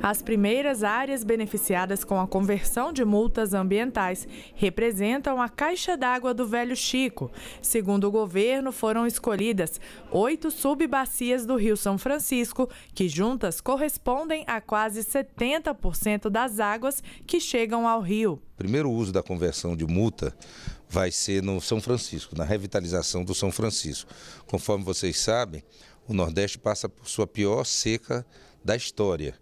As primeiras áreas beneficiadas com a conversão de multas ambientais representam a caixa d'água do Velho Chico. Segundo o governo, foram escolhidas oito subbacias do Rio São Francisco, que juntas correspondem a quase 70% das águas que chegam ao rio. O primeiro uso da conversão de multa vai ser no São Francisco, na revitalização do São Francisco. Conforme vocês sabem, o Nordeste passa por sua pior seca da história.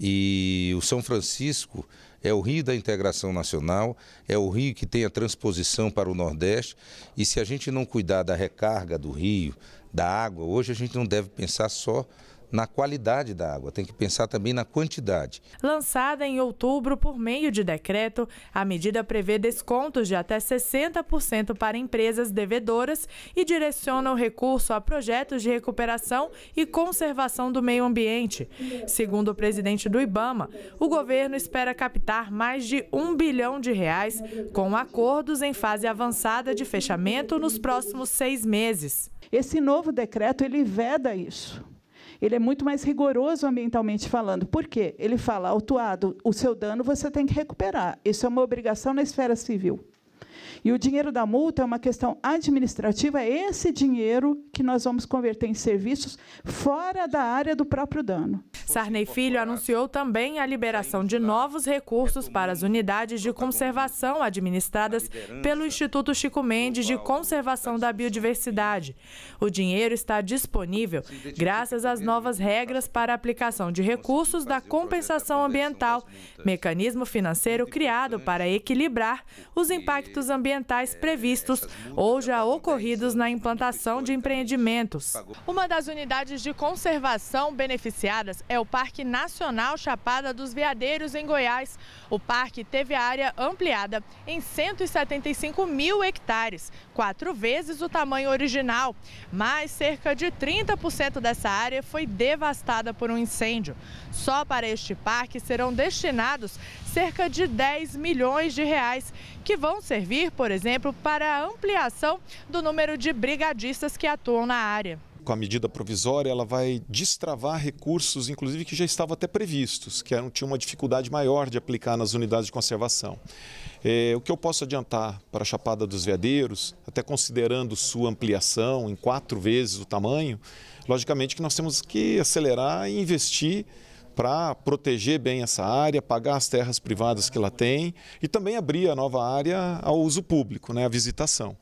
E o São Francisco é o rio da integração nacional, é o rio que tem a transposição para o Nordeste. E se a gente não cuidar da recarga do rio, da água, hoje a gente não deve pensar só na qualidade da água, tem que pensar também na quantidade. Lançada em outubro por meio de decreto, a medida prevê descontos de até 60% para empresas devedoras e direciona o recurso a projetos de recuperação e conservação do meio ambiente. Segundo o presidente do Ibama, o governo espera captar mais de um bilhão de reais com acordos em fase avançada de fechamento nos próximos seis meses. Esse novo decreto ele veda isso ele é muito mais rigoroso ambientalmente falando. Por quê? Ele fala, autuado, o seu dano você tem que recuperar. Isso é uma obrigação na esfera civil. E o dinheiro da multa é uma questão administrativa, é esse dinheiro que nós vamos converter em serviços fora da área do próprio dano. Sarney Filho anunciou também a liberação de novos recursos para as unidades de conservação administradas pelo Instituto Chico Mendes de Conservação da Biodiversidade. O dinheiro está disponível graças às novas regras para a aplicação de recursos da compensação ambiental, mecanismo financeiro criado para equilibrar os impactos impactos ambientais previstos ou já ocorridos na implantação de empreendimentos. Uma das unidades de conservação beneficiadas é o Parque Nacional Chapada dos Veadeiros, em Goiás. O parque teve a área ampliada em 175 mil hectares, quatro vezes o tamanho original. Mas cerca de 30% dessa área foi devastada por um incêndio. Só para este parque serão destinados cerca de 10 milhões de reais, que vão ser servir, por exemplo, para a ampliação do número de brigadistas que atuam na área com a medida provisória, ela vai destravar recursos, inclusive que já estavam até previstos, que eram, tinha uma dificuldade maior de aplicar nas unidades de conservação. É, o que eu posso adiantar para a Chapada dos Veadeiros, até considerando sua ampliação em quatro vezes o tamanho, logicamente que nós temos que acelerar e investir para proteger bem essa área, pagar as terras privadas que ela tem e também abrir a nova área ao uso público, né, à visitação.